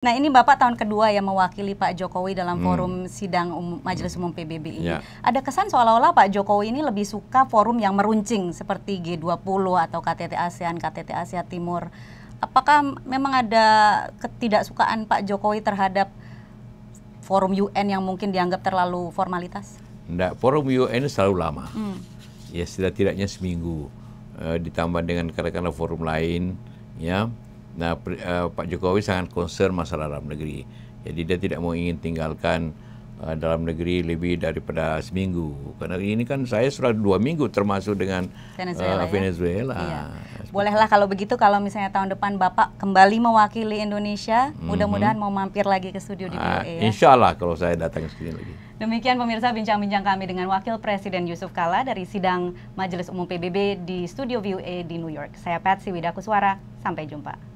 Nah ini Bapak tahun kedua yang mewakili Pak Jokowi dalam hmm. forum sidang um, Majelis Umum PBB ini. Ya. Ada kesan seolah-olah Pak Jokowi ini lebih suka forum yang meruncing seperti G20 atau KTT ASEAN, KTT Asia Timur. Apakah memang ada ketidaksukaan Pak Jokowi terhadap forum UN yang mungkin dianggap terlalu formalitas? Tidak, forum UN selalu lama. Hmm. Ya setidak-tidaknya seminggu. E, ditambah dengan karena forum lain, ya Nah, eh, Pak Jokowi sangat concern masalah dalam negeri. Jadi dia tidak mau ingin tinggalkan eh, dalam negeri lebih daripada seminggu. Karena ini kan saya sudah dua minggu termasuk dengan Venezuela. Uh, Venezuela. Ya? Iya. Bolehlah kalau begitu kalau misalnya tahun depan Bapak kembali mewakili Indonesia, mm-hmm. mudah-mudahan mau mampir lagi ke studio di BOE. Ah, uh, ya. Insya Allah kalau saya datang ke sini lagi. Demikian pemirsa bincang-bincang kami dengan Wakil Presiden Yusuf Kala dari sidang Majelis Umum PBB di Studio Vue di New York. Saya Patsy Widakuswara, sampai jumpa.